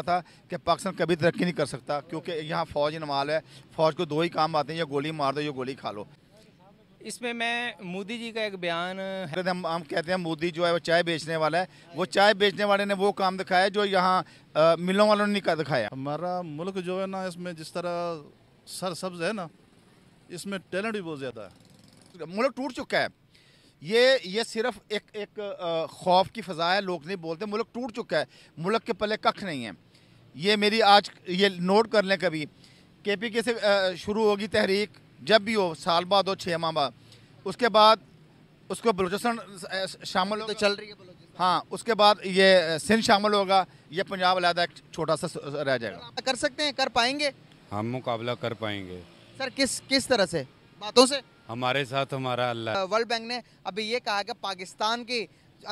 था कि पाकिस्तान कभी तरक्की नहीं कर सकता क्योंकि यहाँ फ़ौज नमाल है फ़ौज को दो ही काम आते हैं या गोली मार दो या गोली खा लो इसमें मैं मोदी जी का एक बयान है तो हम हम कहते हैं मोदी जो है वो चाय बेचने वाला है वो चाय बेचने वाले ने वो काम दिखाया जो यहाँ मिलों वालों ने नहीं दिखाया हमारा मुल्क जो है ना इसमें जिस तरह सरसब्ज है ना इसमें टैलेंट भी बहुत ज़्यादा है मुल्क टूट चुका है ये ये सिर्फ एक एक खौफ की फ़ज़ा है लोग नहीं बोलते मुल्क टूट चुका है मुल्क के पले कख नहीं है ये मेरी आज ये नोट कर लें कभी के पी के से शुरू होगी तहरीक जब भी हो साल बाद हो छः माह बाद उसके बाद उसको बलोचिस्तान शामिल तो चल रही है हाँ उसके बाद ये सिंध शामिल होगा ये पंजाब अलहदा एक छोटा सा रह जाएगा कर सकते हैं कर पाएंगे हम मुकाबला कर पाएंगे सर किस किस तरह से बातों से हमारे साथ हमारा अल्लाह वर्ल्ड uh, बैंक ने अभी ये कहा कि पाकिस्तान के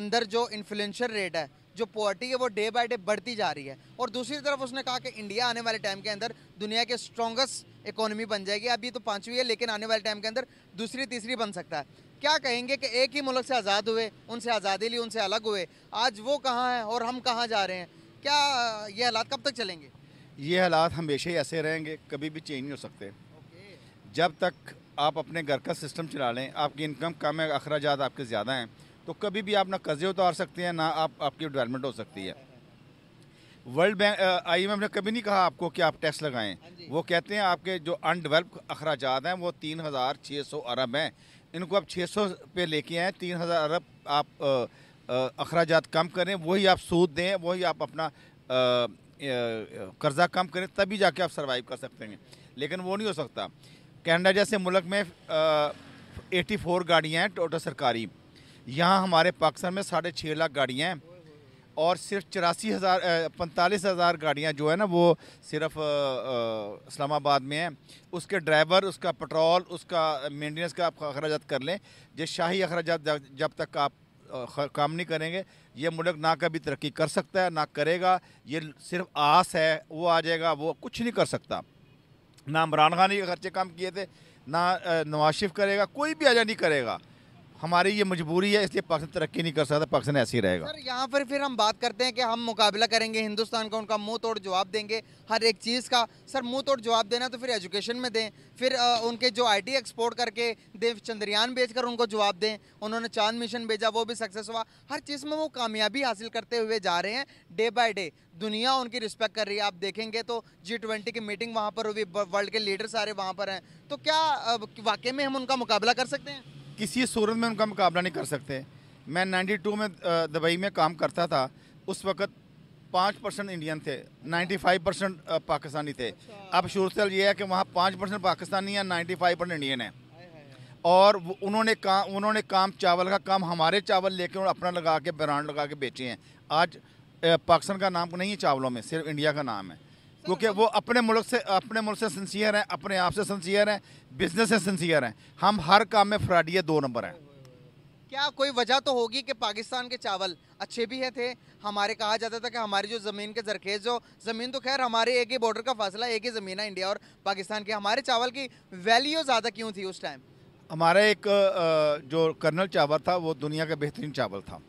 अंदर जो इन्फ्लुएंशल रेट है जो पॉवर्टी है वो डे बाय डे बढ़ती जा रही है और दूसरी तरफ उसने कहा कि इंडिया आने वाले टाइम के अंदर दुनिया के स्ट्रॉन्गेस्ट इकोनॉमी बन जाएगी अभी तो पाँचवीं है लेकिन आने वाले टाइम के अंदर दूसरी तीसरी बन सकता है क्या कहेंगे कि एक ही मुल्क से आज़ाद हुए उनसे आज़ादी ली उनसे अलग हुए आज वो कहाँ हैं और हम कहाँ जा रहे हैं क्या uh, ये हालात कब तक चलेंगे ये हालात हमेशा ही ऐसे रहेंगे कभी भी चेंज नहीं हो सकते जब तक आप अपने घर का सिस्टम चला लें आपकी इनकम कम है अखराज आपके ज़्यादा हैं तो कभी भी आप ना कर्जे उतार सकते हैं ना आप आपकी डेवलपमेंट हो सकती है वर्ल्ड बैंक आई एम ने कभी नहीं कहा आपको कि आप टैक्स लगाएं हाँ वो कहते हैं आपके जो अनडेवलप अखराज हैं वो तीन हज़ार छः सौ अरब हैं इनको आप छः सौ पे लेके आएँ तीन हज़ार अरब आप अखराज कम करें वही आप सूद दें वही आप अपना कर्ज़ा कम करें तभी जाके आप सर्वाइव कर सकते हैं लेकिन वो नहीं हो सकता कनाडा जैसे मुल्क में एटी फोर गाड़ियाँ हैं टोटल सरकारी यहाँ हमारे पाकिस्तान में साढ़े छः लाख गाड़ियाँ हैं और सिर्फ चौरासी हज़ार पैंतालीस हज़ार गाड़ियाँ जो है ना वो सिर्फ इस्लामाबाद में हैं उसके ड्राइवर उसका पेट्रोल उसका मेंटेनेंस का आप अखराज कर लें ये शाही अखराज जब तक आप काम नहीं करेंगे ये मुल्क ना कभी तरक्की कर सकता है ना करेगा ये सिर्फ आस है वो आ जाएगा वो कुछ नहीं कर सकता ना इमरान खान ही खर्चे कम किए थे ना नवाज शरीफ करेगा कोई भी आजा नहीं करेगा हमारी ये मजबूरी है इसलिए पाकिस्तान तरक्की नहीं कर सकता पाकिस्तान ऐसे ही रहेगा सर यहाँ पर फिर हम बात करते हैं कि हम मुकाबला करेंगे हिंदुस्तान का उनका मुंह तोड़ जवाब देंगे हर एक चीज़ का सर मुंह तोड़ जवाब देना तो फिर एजुकेशन में दें फिर आ, उनके जो आईटी एक्सपोर्ट करके देव चंद्रयान बेच कर उनको जवाब दें उन्होंने चांद मिशन भेजा वो भी सक्सेस हुआ हर चीज़ में वो कामयाबी हासिल करते हुए जा रहे हैं डे बाई डे दुनिया उनकी रिस्पेक्ट कर रही है आप देखेंगे तो जी ट्वेंटी की मीटिंग वहाँ पर हुई वर्ल्ड के लीडर सारे वहाँ पर हैं तो क्या वाकई में हम उनका मुकाबला कर सकते हैं किसी सूरत में उनका मुकाबला नहीं कर सकते मैं टू में दुबई में काम करता था उस वक्त पाँच परसेंट इंडियन थे 95 परसेंट पाकिस्तानी थे अच्छा। अब से ये है कि वहाँ पाँच परसेंट पाकिस्तानी है 95 परसेंट इंडियन है और उन्होंने काम उन्होंने काम चावल का काम हमारे चावल और अपना लगा के ब्रांड लगा के बेचे हैं आज पाकिस्तान का नाम नहीं है चावलों में सिर्फ इंडिया का नाम है क्योंकि वो अपने मुल्क से अपने मुल्क से सिंसियर हैं अपने आप से सिंसियर हैं बिजनेस से सिंसियर हैं हम हर काम में फ्राडिए दो नंबर हैं क्या कोई वजह तो होगी कि पाकिस्तान के चावल अच्छे भी है थे हमारे कहा जाता था कि हमारी जो ज़मीन के जरखेज़ जो ज़मीन तो खैर हमारे एक ही बॉर्डर का फासला एक ही ज़मीन है इंडिया और पाकिस्तान की हमारे चावल की वैल्यू ज़्यादा क्यों थी उस टाइम हमारा एक जो कर्नल चावल था वो दुनिया का बेहतरीन चावल था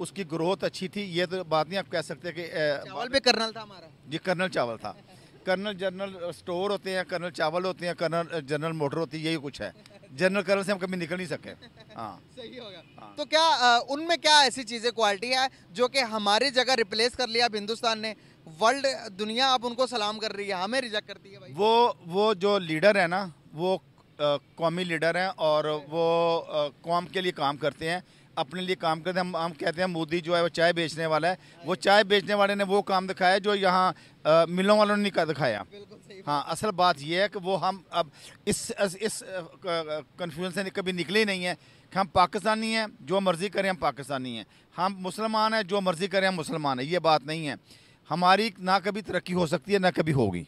उसकी ग्रोथ अच्छी थी ये तो बात नहीं आप कह सकते कि चावल पे कर्नल था हमारा जी कर्नल चावल था कर्नल जनरल स्टोर होते हैं कर्नल चावल होते हैं कर्नल जनरल मोटर होती है यही कुछ है जनरल कर्नल से हम कभी निकल नहीं सके हाँ सही होगा हाँ। तो क्या उनमें क्या ऐसी चीज़ें क्वालिटी है जो कि हमारी जगह रिप्लेस कर लिया अब हिंदुस्तान ने वर्ल्ड दुनिया अब उनको सलाम कर रही है हमें रिजेक्ट करती है भाई वो वो जो लीडर है ना वो कौमी लीडर हैं और हाँ। वो कौम के लिए काम करते हैं अपने लिए काम करते हैं हम हम कहते हैं मोदी जो है वो चाय बेचने वाला है वो चाय बेचने वाले ने वो काम दिखाया जो यहाँ मिलों वालों ने नहीं दिखाया हाँ असल बात यह है कि वो हम अब इस इस, इस कन्फ्यूजन से कभी निकले ही नहीं है कि हम पाकिस्तानी हैं जो मर्ज़ी करें हम पाकिस्तानी हैं हम मुसलमान हैं जो मर्ज़ी करें हम मुसलमान हैं ये बात नहीं है हमारी ना कभी तरक्की हो सकती है ना कभी होगी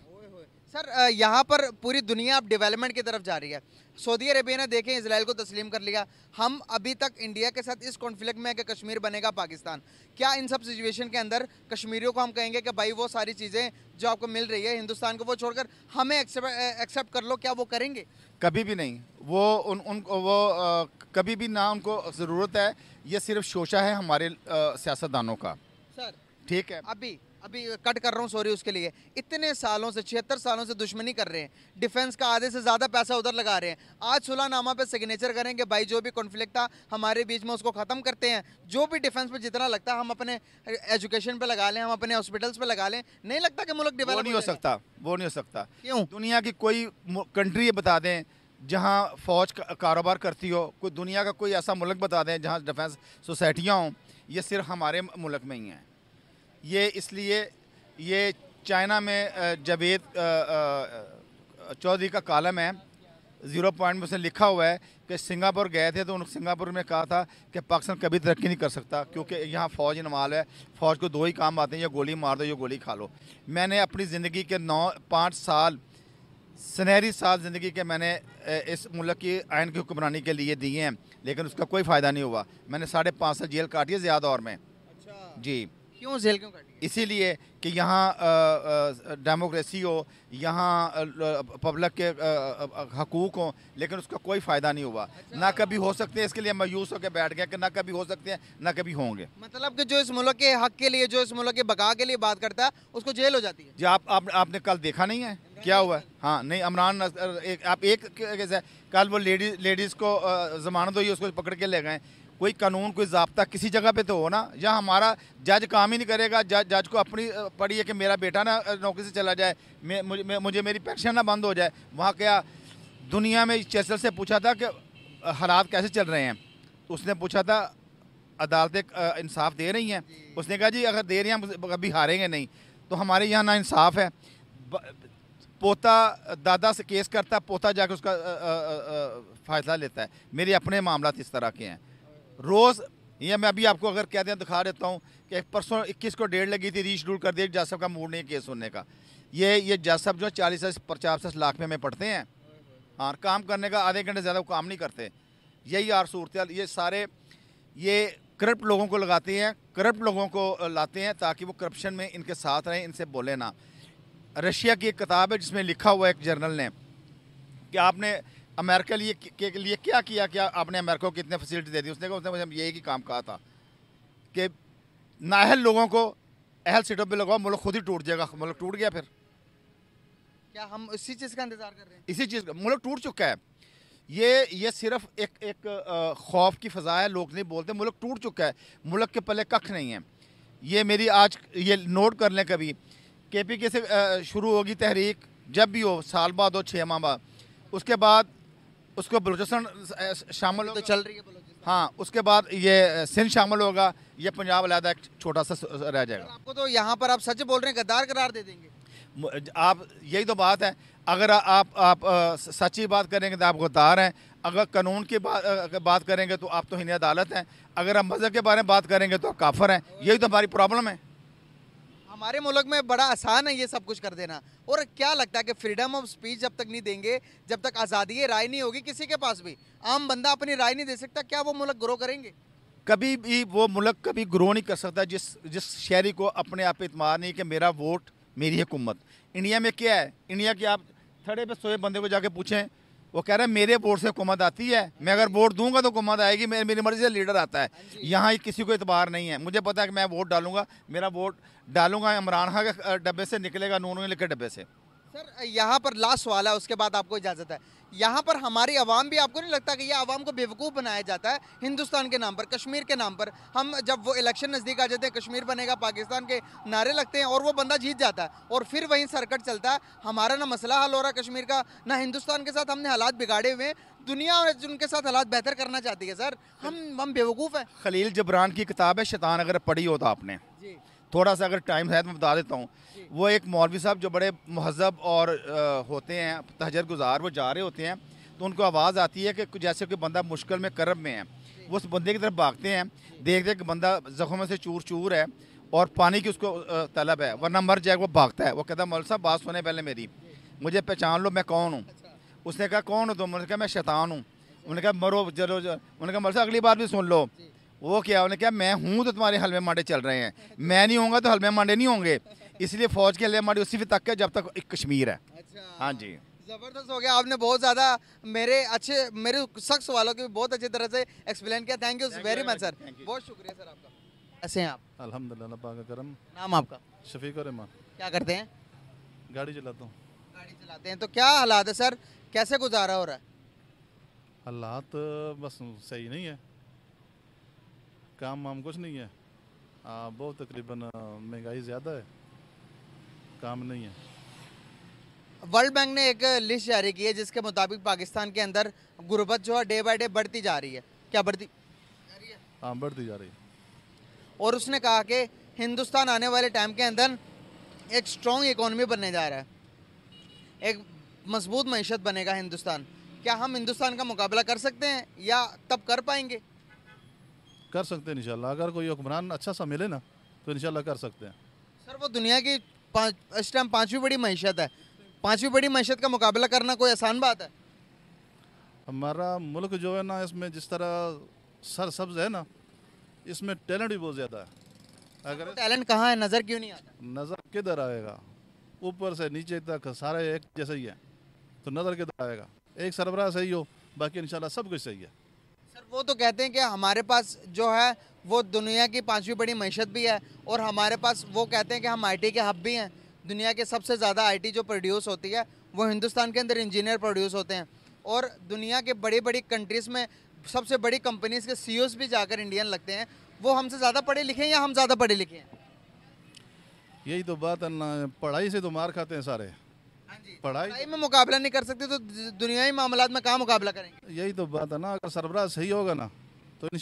सर यहाँ पर पूरी दुनिया अब डेवलपमेंट की तरफ जा रही है सऊदी अरेबिया ने देखें इसराइल को तस्लीम कर लिया हम अभी तक इंडिया के साथ इस कॉन्फ्लिक्ट में है कि कश्मीर बनेगा पाकिस्तान क्या इन सब सिचुएशन के अंदर कश्मीरियों को हम कहेंगे कि भाई वो सारी चीज़ें जो आपको मिल रही है हिंदुस्तान को वो छोड़कर हमें एक्सेप्ट कर लो क्या वो करेंगे कभी भी नहीं वो उन उनको वो आ, कभी भी ना उनको ज़रूरत है ये सिर्फ शोशा है हमारे सियासतदानों का सर ठीक है अभी अभी कट कर रहा हूँ सॉरी उसके लिए इतने सालों से छिहत्तर सालों से दुश्मनी कर रहे हैं डिफेंस का आधे से ज़्यादा पैसा उधर लगा रहे हैं आज सुलहनामा पे सिग्नेचर करें कि भाई जो भी कॉन्फ्लिक्ट था हमारे बीच में उसको ख़त्म करते हैं जो भी डिफेंस पे जितना लगता है हम अपने एजुकेशन पे लगा लें हम अपने हॉस्पिटल्स पर लगा लें नहीं लगता कि मुल्क डिवेलप नहीं हो सकता वो नहीं हो सकता क्यों दुनिया की कोई कंट्री ये बता दें जहाँ फ़ौज कारोबार करती हो कोई दुनिया का कोई ऐसा मुल्क बता दें जहाँ डिफेंस सोसाइटियाँ हों ये सिर्फ हमारे मुल्क में ही हैं ये इसलिए ये चाइना में जवेद चौधरी का कालम है ज़ीरो पॉइंट में उसने लिखा हुआ है कि सिंगापुर गए थे तो उन सिंगापुर में कहा था कि पाकिस्तान कभी तरक्की नहीं कर सकता क्योंकि यहाँ फ़ौज नमाल है फ़ौज को दो ही काम आते हैं या गोली मार दो या गोली खा लो मैंने अपनी ज़िंदगी के नौ पाँच साल सुनहरी साल ज़िंदगी के मैंने इस मुल्क की आयन की हुक्मरानी के लिए दिए हैं लेकिन उसका कोई फ़ायदा नहीं हुआ मैंने साढ़े पाँच साल जेल काटी है ज़्यादा और में अच्छा। जी क्यों जेल क्यों काटी इसीलिए कि यहाँ डेमोक्रेसी हो यहाँ पब्लिक के हकूक हों लेकिन उसका कोई फ़ायदा नहीं हुआ अच्छा। ना कभी हो सकते हैं इसके लिए मायूस होकर बैठ गया कि ना कभी हो सकते हैं ना कभी होंगे मतलब कि जो इस मुल्क के हक के लिए जो इस मुल्क के बका के लिए बात करता है उसको जेल हो जाती है जी आप, आप आपने कल देखा नहीं है क्या हुआ हाँ नहीं अमरान आप एक कल वो लेडीज लेडीज़ को जमानत हुई उसको पकड़ के ले गए कोई कानून कोई जबता किसी जगह पे तो हो ना या हमारा जज काम ही नहीं करेगा जज जज को अपनी पड़ी है कि मेरा बेटा ना नौकरी से चला जाए मे, मुझे, मुझे मेरी पेंशन ना बंद हो जाए वहाँ क्या दुनिया में चैसल से पूछा था कि हालात कैसे चल रहे हैं तो उसने पूछा था अदालतें इंसाफ दे रही हैं उसने कहा जी अगर दे रही हैं हम हारेंगे नहीं तो हमारे यहाँ ना इंसाफ है पोता दादा से केस करता है पोता जाकर उसका फैसला लेता है मेरे अपने मामला इस तरह के हैं रोज़ ये मैं अभी आपको अगर कह दें दिखा देता हूँ कि परसों इक्कीस को डेढ़ लगी थी रीशेड्यूल कर दिया जासब का मूड नहीं केस होने का ये ये जासब जो है चालीस से पचास लाख में में पढ़ते हैं हाँ काम करने का आधे घंटे ज़्यादा काम नहीं करते यही आर सूरत ये सारे ये करप्ट लोगों को लगाते हैं करप्ट लोगों को लाते हैं ताकि वो करप्शन में इनके साथ रहें इनसे बोले ना रशिया की एक किताब है जिसमें लिखा हुआ एक जर्नल ने कि आपने अमेरिका लिए के, लिए क्या किया क्या आपने अमेरिका को कितने फैसिलिटी दे दी उसने कहा उसने मुझे यही की काम कहा था कि नाहल लोगों को अहल सीटों पर लगाओ मुल्क खुद ही टूट जाएगा मुल्क टूट गया फिर क्या हम इसी चीज़ का इंतज़ार कर रहे हैं इसी चीज़ का मुल्क टूट चुका है ये ये सिर्फ एक एक खौफ की फ़जा है लोग नहीं बोलते मुल्क टूट चुका है मुल्क के पले कख नहीं है ये मेरी आज ये नोट कर लें कभी के पी के से शुरू होगी तहरीक जब भी हो साल बाद हो छः माह बाद उसके बाद उसको बलोचिस्तान शामिल तो चल रही है हाँ उसके बाद ये सिंध शामिल होगा ये पंजाब अलहदा एक छोटा सा रह जाएगा आपको तो यहाँ पर आप सच बोल रहे हैं गद्दार करार दे देंगे आप यही तो बात है अगर आप आप सच्ची बात करेंगे तो आप गद्दार हैं अगर कानून की बात बात करेंगे तो आप तो हिंदी अदालत हैं अगर आप मज़हब के बारे में बात करेंगे तो आप काफर हैं यही तो हमारी प्रॉब्लम है हमारे मुल्क में बड़ा आसान है ये सब कुछ कर देना और क्या लगता है कि फ्रीडम ऑफ स्पीच जब तक नहीं देंगे जब तक आज़ादी राय नहीं होगी किसी के पास भी आम बंदा अपनी राय नहीं दे सकता क्या वो मुल्क ग्रो करेंगे कभी भी वो मुल्क कभी ग्रो नहीं कर सकता जिस जिस शहरी को अपने आप इतमान नहीं कि मेरा वोट मेरी हुकूमत इंडिया में क्या है इंडिया के आप थड़े पे सोए बंदे को जाके पूछें वो कह रहे हैं मेरे बोर्ड से हुकूमत आती है मैं अगर वोट दूंगा तो हुकूमत आएगी मेरे मेरी मर्जी से लीडर आता है हाँ यहाँ किसी को इतबार नहीं है मुझे पता है कि मैं वोट डालूंगा मेरा वोट डालूंगा इमरान खान के डब्बे से निकलेगा नून के डब्बे से सर यहाँ पर लास्ट सवाल है उसके बाद आपको इजाज़त है यहाँ पर हमारी आवाम भी आपको नहीं लगता कि ये आवाम को बेवकूफ़ बनाया जाता है हिंदुस्तान के नाम पर कश्मीर के नाम पर हम जब वो इलेक्शन नज़दीक आ जाते हैं कश्मीर बनेगा पाकिस्तान के नारे लगते हैं और वो बंदा जीत जाता है और फिर वहीं सरकट चलता है हमारा ना मसला हल हो रहा कश्मीर का ना हिंदुस्तान के साथ हमने हालात बिगाड़े हुए दुनिया और उनके साथ हालात बेहतर करना चाहती है सर हम हम बेवकूफ़ हैं खलील जबरान की किताब है शैतान अगर पढ़ी हो तो आपने जी थोड़ा सा अगर टाइम है तो मैं बता देता हूँ वो एक मौलवी साहब जो बड़े महजब और आ, होते हैं तहजर गुजार वो जा रहे होते हैं तो उनको आवाज़ आती है कि जैसे कोई बंदा मुश्किल में करब में है वो उस बंदे की तरफ भागते हैं देखते हैं कि बंदा ज़ख्मों से चूर चूर है और पानी की उसको तलब है वरना मर जाए वो भागता है वो कहता है मौल साहब बात सुने पहले मेरी मुझे पहचान लो मैं कौन हूँ अच्छा। उसने कहा कौन हो तुम उन्होंने कहा मैं शैतान हूँ उन्होंने कहा मरो जरो उन्होंने कहा मौल साहब अगली बार भी सुन लो वो क्या उन्होंने कहा मैं हूँ तो तुम्हारे हलवे मांडे चल रहे हैं मैं नहीं होऊंगा तो हलवे मांडे नहीं होंगे इसलिए फौज के हलवे मांडे उसी तक है जब तक एक कश्मीर है अच्छा। हाँ जी ज़बरदस्त हो गया आपने बहुत ज़्यादा मेरे अच्छे मेरे सख्त सवालों के बहुत अच्छी तरह से एक्सप्लेन किया thank you very much sir बहुत शुक्रिया सर आपका ऐसे हैं आप अलहमदिल्ला पाक करम नाम आपका शफीक रहमान क्या करते हैं गाड़ी चलाता हूँ गाड़ी चलाते हैं तो क्या हालात है सर कैसे गुजारा हो रहा है हालात बस सही नहीं है काम वाम कुछ नहीं है आ, बहुत तकरीबन महंगाई ज़्यादा है काम नहीं है वर्ल्ड बैंक ने एक लिस्ट जारी की है जिसके मुताबिक पाकिस्तान के अंदर गुर्बत जो है डे बाई डे बढ़ती जा रही है क्या बढ़ती हाँ बढ़ती जा रही है और उसने कहा कि हिंदुस्तान आने वाले टाइम के अंदर एक स्ट्रॉन्ग इकोनॉमी बनने जा रहा है एक मजबूत मीशत बनेगा हिंदुस्तान क्या हम हिंदुस्तान का मुकाबला कर सकते हैं या तब कर पाएंगे कर सकते हैं इन अगर कोई हुक्मरान अच्छा सा मिले ना तो इंशाल्लाह कर सकते हैं सर वो दुनिया की इस टाइम पाँचवीं बड़ी मीशत है पाँचवीं बड़ी मीशत का मुकाबला करना कोई आसान बात है हमारा मुल्क जो है ना इसमें जिस तरह सर सब्ज है ना इसमें टैलेंट भी बहुत ज़्यादा है अगर तो टैलेंट कहाँ है नज़र क्यों नहीं आता नज़र किधर आएगा ऊपर से नीचे तक सारे एक जैसे ही है तो नज़र किधर आएगा एक सरबराह सही हो बाकी इन सब कुछ सही है वो तो कहते हैं कि हमारे पास जो है वो दुनिया की पांचवी बड़ी मीशत भी है और हमारे पास वो कहते हैं कि हम आईटी के हब भी हैं दुनिया के सबसे ज़्यादा आईटी जो प्रोड्यूस होती है वो हिंदुस्तान के अंदर इंजीनियर प्रोड्यूस होते हैं और दुनिया के बड़ी बड़ी कंट्रीज़ में सबसे बड़ी कंपनीज़ के सी e भी जाकर इंडियन लगते हैं वो हमसे ज़्यादा पढ़े लिखे हैं या हम ज़्यादा पढ़े लिखे हैं यही तो बात है ना पढ़ाई से तो मार खाते हैं सारे पढ़ाई में मुकाबला नहीं कर सकते तो दुनियाई मामला में कहाँ मुकाबला करेंगे यही तो बात है ना अगर सरबराह सही होगा ना तो इन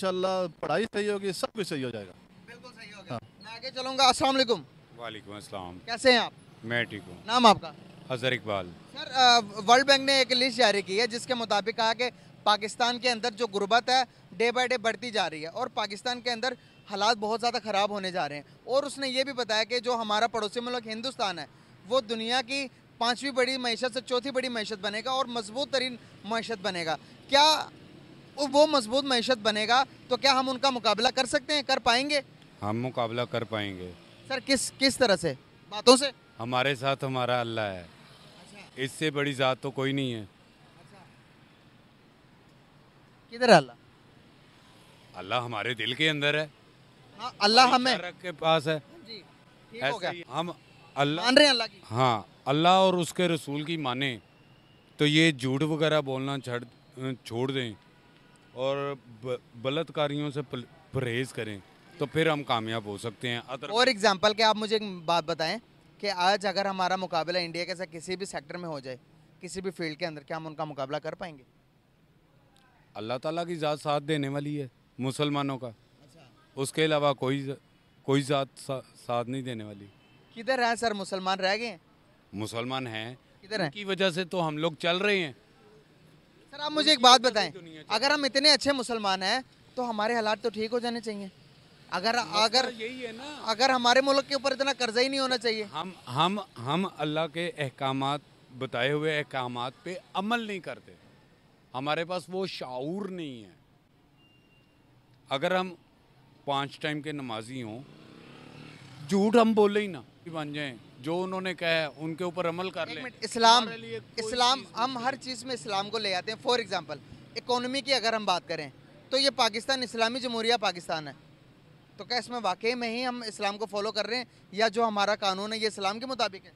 पढ़ाई सही होगी सब कुछ सही हो जाएगा बिल्कुल सही होगा हाँ। मैं आगे चलूंगा असलम वालेकुम असलम कैसे हैं आप मैं ठीक हूँ नाम आपका Azhar Iqbal sir World Bank ने एक लिस्ट जारी की है जिसके मुताबिक कहा कि पाकिस्तान के अंदर जो गुर्बत है डे बाय डे बढ़ती जा रही है और पाकिस्तान के अंदर हालात बहुत ज़्यादा ख़राब होने जा रहे हैं और उसने ये भी बताया कि जो हमारा पड़ोसी मुल्क हिंदुस्तान है वो दुनिया की पाँचवीं बड़ी मीशत से चौथी बड़ी मीशत बनेगा और मजबूत तरीन मीशत बनेगा क्या वो मजबूत मीशत बनेगा तो क्या हम उनका मुकाबला कर सकते हैं कर पाएंगे हम मुकाबला कर पाएंगे सर किस किस तरह से बातों से हमारे साथ हमारा अल्लाह है अच्छा। इससे बड़ी ज़ात तो कोई नहीं है अच्छा। किधर अल्लाह अल्लाह हमारे दिल के अंदर है हाँ, अल्लाह हमें के पास है हाँ जी, ठीक हो गया हम अल्लाह अल्लाह की हाँ अल्लाह और उसके रसूल की माने तो ये झूठ वगैरह बोलना छड़ छोड़ दें और बलात्कारियों से परहेज करें तो फिर हम कामयाब हो सकते हैं अदर और एग्जांपल के आप मुझे एक बात बताएं कि आज अगर हमारा मुकाबला इंडिया के साथ किसी भी सेक्टर में हो जाए किसी भी फील्ड के अंदर क्या हम उनका मुकाबला कर पाएंगे अल्लाह ताला की ज़ात साथ देने वाली है मुसलमानों का अच्छा। उसके अलावा कोई कोई ज़ात सा, साथ नहीं देने वाली किधर हैं सर मुसलमान रह गए मुसलमान हैं किधर हैं की वजह से तो हम लोग चल रहे हैं सर आप मुझे एक बात बताएं अगर हम इतने अच्छे मुसलमान हैं तो हमारे हालात तो ठीक हो जाने चाहिए अगर अगर यही है ना अगर हमारे मुल्क के ऊपर इतना कर्जा ही नहीं होना चाहिए हम हम हम अल्लाह के अहकाम बताए हुए अहकाम पे अमल नहीं करते हमारे पास वो शाऊर नहीं है अगर हम पांच टाइम के नमाजी हों झूठ हम बोले ही ना बन जाएं जो उन्होंने कहा है उनके ऊपर अमल कर लें इस्लाम इस्लाम हम हर चीज़ में इस्लाम को ले आते हैं फॉर एग्जांपल इकोनॉमी की अगर हम बात करें तो ये पाकिस्तान इस्लामी जमहूरिया पाकिस्तान है तो क्या इसमें वाकई में ही हम इस्लाम को फॉलो कर रहे हैं या जो हमारा कानून है ये इस्लाम के मुताबिक है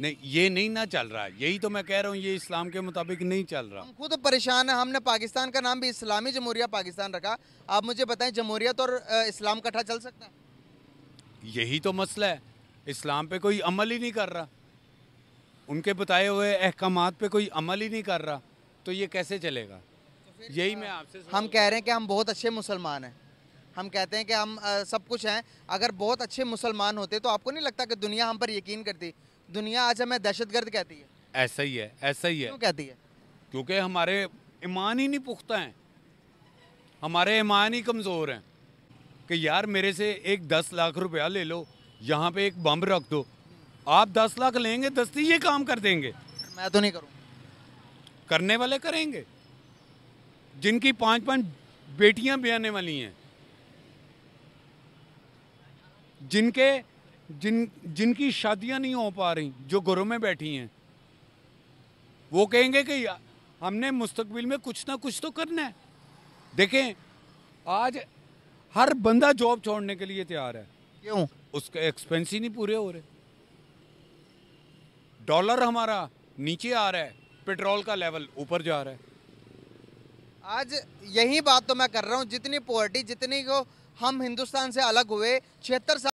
नहीं ये नहीं ना चल रहा यही तो मैं कह रहा हूँ ये इस्लाम के मुताबिक नहीं चल रहा हम खुद परेशान है हमने पाकिस्तान का नाम भी इस्लामी जमहूरिया पाकिस्तान रखा आप मुझे बताएं जमहूरियत और इस्लाम इकट्ठा चल सकता है यही तो मसला है इस्लाम पे कोई अमल ही नहीं कर रहा उनके बताए हुए अहकाम पे कोई अमल ही नहीं कर रहा तो ये कैसे चलेगा तो यही मैं आपसे हम कह रहे हैं कि हम बहुत अच्छे मुसलमान हैं हम कहते हैं कि हम आ, सब कुछ हैं अगर बहुत अच्छे मुसलमान होते तो आपको नहीं लगता कि दुनिया हम पर यकीन करती दुनिया आज हमें दहशतगर्द कहती है ऐसा ही है ऐसा ही है क्यों कहती है क्योंकि हमारे ईमान ही नहीं पुख्ता हैं हमारे ईमान ही कमज़ोर हैं कि यार मेरे से एक दस लाख रुपया ले लो यहाँ पे एक बम रख दो आप दस लाख लेंगे दस्ती ये काम कर देंगे मैं तो नहीं करूँगा करने वाले करेंगे जिनकी पांच पांच बेटियां ब्याने वाली हैं जिनके जिन जिनकी शादियां नहीं हो पा रही जो घरों में बैठी हैं वो कहेंगे कि हमने मुस्तकबिल में कुछ ना कुछ तो करना है देखें आज हर बंदा जॉब छोड़ने के लिए तैयार है क्यों उसके एक्सपेंस ही नहीं पूरे हो रहे डॉलर हमारा नीचे आ रहा है पेट्रोल का लेवल ऊपर जा रहा है आज यही बात तो मैं कर रहा हूँ जितनी पॉवर्टी जितनी को हम हिंदुस्तान से अलग हुए छिहत्तर